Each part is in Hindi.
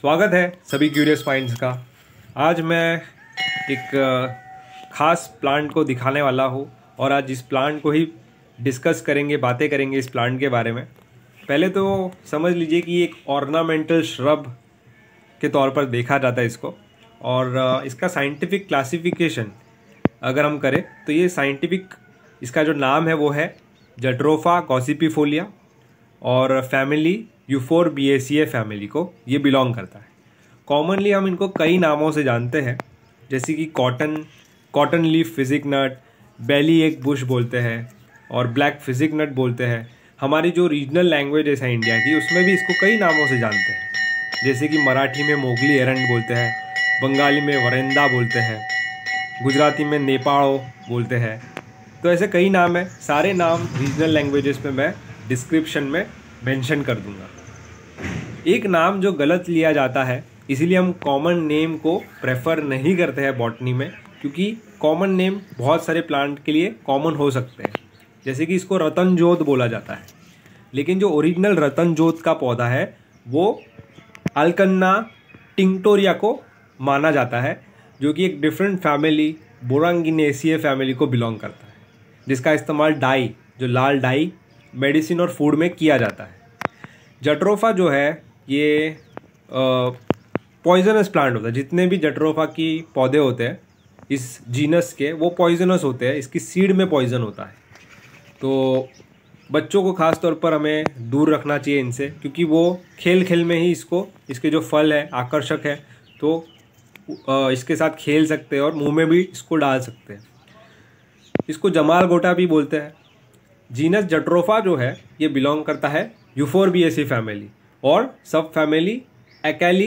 स्वागत है सभी क्यूरियस माइंड्स का आज मैं एक ख़ास प्लांट को दिखाने वाला हूँ और आज इस प्लांट को ही डिस्कस करेंगे बातें करेंगे इस प्लांट के बारे में पहले तो समझ लीजिए कि एक ऑर्नामेंटल श्रब के तौर पर देखा जाता है इसको और इसका साइंटिफिक क्लासिफिकेशन अगर हम करें तो ये साइंटिफिक इसका जो नाम है वो है जट्रोफा कॉसिपीफोलिया और फैमिली यूफोर बी फैमिली को ये बिलोंग करता है कॉमनली हम इनको कई नामों से जानते हैं जैसे कि cotton cotton leaf physic nut bellyache bush बोलते हैं और ब्लैक फिजिक नट बोलते हैं हमारी जो रीजनल लैंग्वेजेस हैं इंडिया की उसमें भी इसको कई नामों से जानते हैं जैसे कि मराठी में मोगली एरंड बोलते हैं बंगाली में वरिंदा बोलते हैं गुजराती में नेपाड़ो बोलते हैं तो ऐसे कई नाम हैं सारे नाम रीजनल लैंग्वेजेस में मैं डिस्क्रिप्शन में मेंशन कर दूंगा एक नाम जो गलत लिया जाता है इसीलिए हम कॉमन नेम को प्रेफर नहीं करते हैं बॉटनी में क्योंकि कॉमन नेम बहुत सारे प्लांट के लिए कॉमन हो सकते हैं जैसे कि इसको रतनजोत बोला जाता है लेकिन जो ओरिजिनल रतनजोत का पौधा है वो अलकन्ना टिंगटोरिया को माना जाता है जो कि एक डिफरेंट फैमिली बोरांगिनेसिए फैमिली को बिलोंग करता है जिसका इस्तेमाल डाई जो लाल डाई मेडिसिन और फूड में किया जाता है जट्रोफा जो है ये पॉइजनस प्लांट होता है जितने भी जटरोफा की पौधे होते हैं इस जीनस के वो पॉइजनस होते हैं इसकी सीड में पॉइजन होता है तो बच्चों को ख़ास तौर पर हमें दूर रखना चाहिए इनसे क्योंकि वो खेल खेल में ही इसको इसके जो फल है आकर्षक है तो इसके साथ खेल सकते हैं और मुंह में भी इसको डाल सकते हैं इसको जमाल गोटा भी बोलते हैं जीनस जट्रोफा जो है ये बिलोंग करता है यूफोरबियसी फैमिली और सब फैमिली एकेली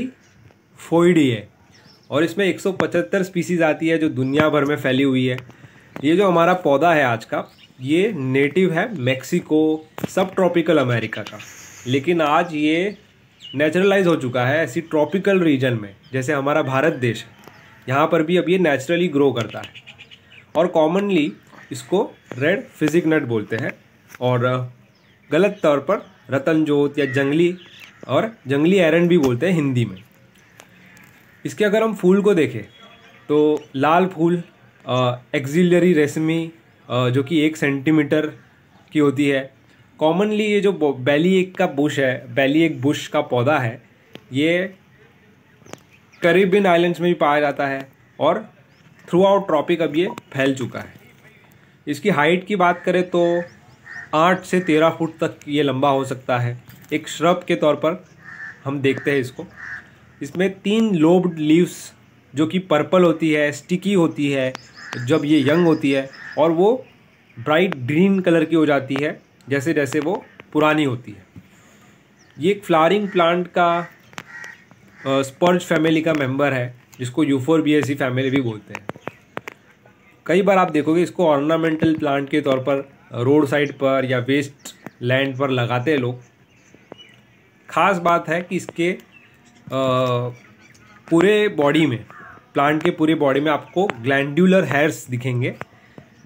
फोइडी है और इसमें 175 स्पीसीज़ आती है जो दुनिया भर में फैली हुई है ये जो हमारा पौधा है आज का ये नेटिव है मेक्सिको सब ट्रॉपिकल अमेरिका का लेकिन आज ये नेचुरलाइज हो चुका है ऐसी ट्रॉपिकल रीजन में जैसे हमारा भारत देश है यहाँ पर भी अब ये नेचुरली ग्रो करता है और कॉमनली इसको रेड फिजिक नट बोलते हैं और गलत तौर पर रतन जोत या जंगली और जंगली एरन भी बोलते हैं हिंदी में इसके अगर हम फूल को देखें तो लाल फूल एक्जिलरी रेशमी जो कि एक सेंटीमीटर की होती है कॉमनली ये जो बैली एक का बुश है बैली एक बुश का पौधा है ये करीबियन आइलैंड्स में भी पाया जाता है और थ्रू आउट ट्रॉपिक अब ये फैल चुका है इसकी हाइट की बात करें तो आठ से तेरह फुट तक ये लंबा हो सकता है एक श्रब के तौर पर हम देखते हैं इसको इसमें तीन लोब्ड लीव्स जो कि पर्पल होती है स्टिकी होती है जब ये यंग होती है और वो ब्राइट ग्रीन कलर की हो जाती है जैसे जैसे वो पुरानी होती है ये एक फ्लारिंग प्लांट का स्पर्ज फैमिली का मेंबर है जिसको यूफोर बी फैमिली भी बोलते हैं कई बार आप देखोगे इसको ऑर्नामेंटल प्लांट के तौर पर रोड साइड पर या वेस्ट लैंड पर लगाते हैं लोग ख़ास बात है कि इसके पूरे बॉडी में प्लांट के पूरे बॉडी में आपको ग्लैंडुलर हेयर्स दिखेंगे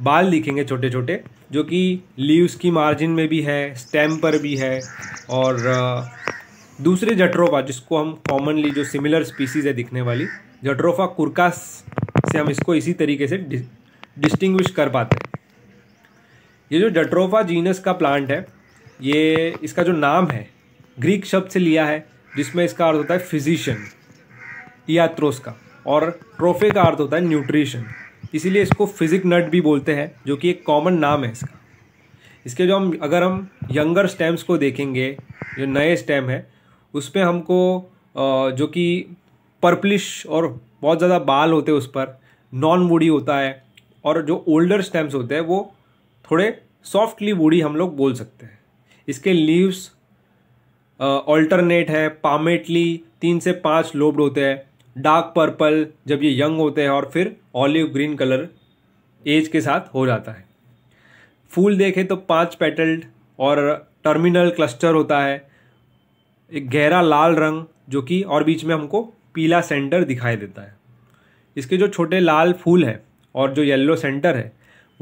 बाल दिखेंगे छोटे छोटे जो कि लीव्स की मार्जिन में भी है स्टेम पर भी है और दूसरे जटरोफा जिसको हम कॉमनली जो सिमिलर स्पीसीज़ है दिखने वाली जटरोफा कुरकास से हम इसको इसी तरीके से डिस्टिंग्विश कर पाते हैं ये जो जटरोफा जीनस का प्लांट है ये इसका जो नाम है ग्रीक शब्द से लिया है जिसमें इसका अर्थ होता है फिजिशियन यात्रोस का और ट्रोफे का अर्थ होता है न्यूट्रिशन इसीलिए इसको फिजिक नट भी बोलते हैं जो कि एक कॉमन नाम है इसका इसके जो हम अगर हम यंगर स्टेम्स को देखेंगे जो नए स्टेम है उस पर हमको जो कि पर्पलिश और बहुत ज़्यादा बाल होते हैं उस पर नॉन वुडी होता है और जो ओल्डर स्टेम्स होते हैं वो थोड़े सॉफ्टली वुडी हम लोग बोल सकते हैं इसके लीव्स ऑल्टरनेट है पामेटली तीन से पाँच लोब्ड होते हैं डार्क पर्पल जब ये यंग होते हैं और फिर ऑलिव ग्रीन कलर एज के साथ हो जाता है फूल देखें तो पांच पेटल्ड और टर्मिनल क्लस्टर होता है एक गहरा लाल रंग जो कि और बीच में हमको पीला सेंटर दिखाई देता है इसके जो छोटे लाल फूल हैं और जो येलो सेंटर है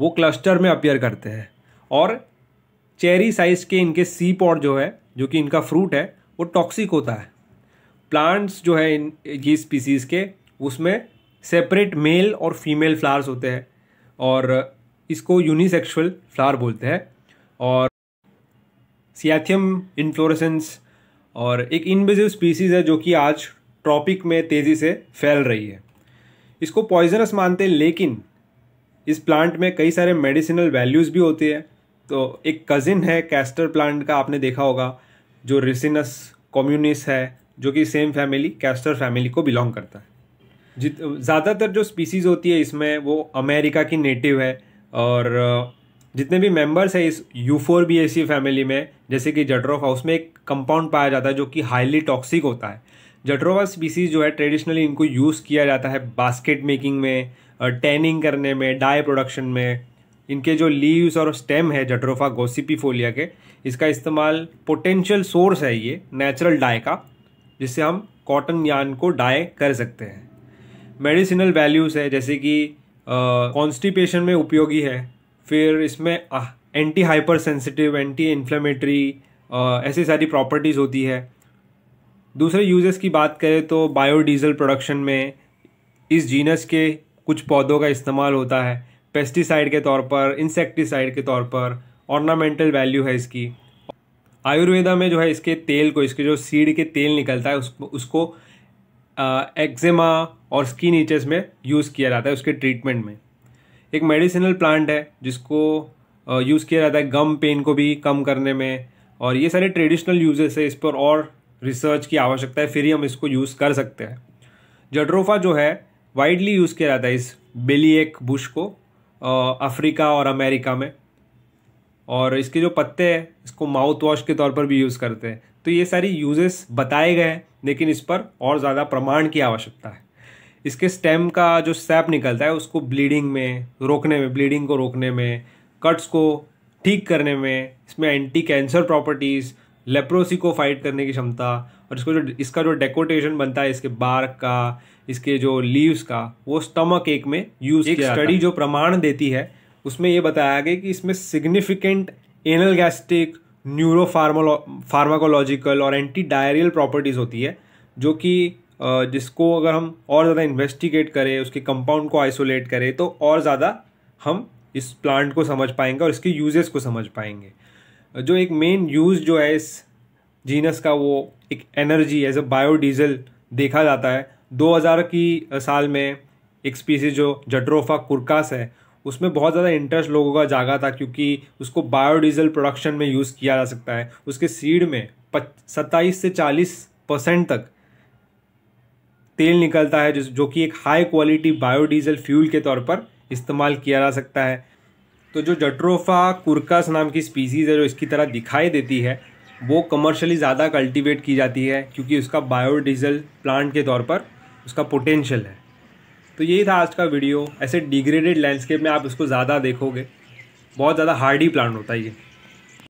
वो क्लस्टर में अपियर करते हैं और चेरी साइज़ के इनके सी पॉड जो है जो कि इनका फ्रूट है वो टॉक्सिक होता है प्लांट्स जो है इन ये स्पीसीज़ के उसमें सेपरेट मेल और फीमेल फ्लावर्स होते हैं और इसको यूनिसेक्सुअल फ्लावर बोलते हैं और सियाथियम इन्फ्लोरेसेंस और एक इनविजिव स्पीसीज़ है जो कि आज ट्रॉपिक में तेज़ी से फैल रही है इसको पॉइजनस मानते हैं लेकिन इस प्लांट में कई सारे मेडिसिनल वैल्यूज़ भी होती है तो एक कज़िन है कैस्टर प्लांट का आपने देखा होगा जो रिसिनस कॉम्यूनिस है जो कि सेम फैमिली कैस्टर फैमिली को बिलोंग करता है जित ज़्यादातर जो स्पीसीज़ होती है इसमें वो अमेरिका की नेटिव है और जितने भी मेंबर्स हैं इस यूफोर बी एसी फैमिली में जैसे कि जटरोफ हाउस में एक कंपाउंड पाया जाता है जो कि हाईली टॉक्सिक होता है जटरोवा स्पीसीज जो है ट्रेडिशनली इनको यूज़ किया जाता है बास्केट मेकिंग में टैनिंग करने में डाई प्रोडक्शन में इनके जो लीव्स और स्टेम है जट्रोफा गोसिपीफोलिया के इसका इस्तेमाल पोटेंशियल सोर्स है ये नेचुरल डाई का जिससे हम कॉटन यान को डाई कर सकते हैं मेडिसिनल वैल्यूज़ है जैसे कि कॉन्स्टिपेशन में उपयोगी है फिर इसमें anti hyper sensitive anti inflammatory ऐसी सारी प्रॉपर्टीज़ होती है दूसरे यूजेस की बात करें तो बायोडीज़ल प्रोडक्शन में इस जीनस के कुछ पौधों का इस्तेमाल होता है पेस्टिसाइड के तौर पर इंसेक्टिसाइड के तौर पर ऑर्नामेंटल वैल्यू है इसकी आयुर्वेदा में जो है इसके तेल को इसके जो सीड के तेल निकलता है उसको उसको एक्जेमा और स्किन इचेस में यूज़ किया जाता है उसके ट्रीटमेंट में एक मेडिसिनल प्लांट है जिसको यूज़ किया जाता है गम पेन को भी कम करने में और ये सारे ट्रेडिशनल यूजेस है इस पर और रिसर्च की आवश्यकता है फिर ही हम इसको यूज़ कर सकते हैं जड्रोफा जो है वाइडली यूज़ किया जाता है इस बेली एक बुश को अफ्रीका और अमेरिका में और इसके जो पत्ते हैं इसको माउथ वॉश के तौर पर भी यूज़ करते हैं तो ये सारी यूजेस बताए गए हैं लेकिन इस पर और ज़्यादा प्रमाण की आवश्यकता है इसके स्टेम का जो सैप निकलता है उसको ब्लीडिंग में रोकने में ब्लीडिंग को रोकने में कट्स को ठीक करने में इसमें एंटी कैंसर प्रॉपर्टीज़ लेप्रोसी को फाइट करने की क्षमता और इसको जो इसका जो डेकोटेशन बनता है इसके बार्क का इसके जो लीव्स का वो स्टमक एक में यूज एक स्टडी जो प्रमाण देती है उसमें ये बताया गया कि इसमें significant analgesic neuro pharmacological और एंटी डायरियल प्रॉपर्टीज़ होती है जो कि जिसको अगर हम और ज़्यादा इन्वेस्टिगेट करें उसके कंपाउंड को आइसोलेट करें तो और ज़्यादा हम इस प्लांट को समझ पाएंगे और इसके यूजेस को समझ पाएंगे जो एक मेन यूज़ जो है इस जीनस का वो एक एनर्जी एज अ बायोडीजल देखा जाता है 2000 की साल में एक स्पीसी जो जट्रोफा कुरकास है उसमें बहुत ज़्यादा इंटरेस्ट लोगों का जागा था क्योंकि उसको बायोडीजल प्रोडक्शन में यूज़ किया जा सकता है उसके सीड में सत्ताईस से चालीस परसेंट तक तेल निकलता है जो जो कि एक हाई क्वालिटी बायोडीजल फ्यूल के तौर पर इस्तेमाल किया जा सकता है तो जो जट्रोफा कुर्कास नाम की स्पीसीज़ है जो इसकी तरह दिखाई देती है वो कमर्शली ज़्यादा कल्टीवेट की जाती है क्योंकि उसका बायोडीजल प्लांट के तौर पर उसका पोटेंशियल है तो यही था आज का वीडियो ऐसे डिग्रेडेड लैंडस्केप में आप इसको ज़्यादा देखोगे बहुत ज़्यादा हार्डी प्लांट होता है ये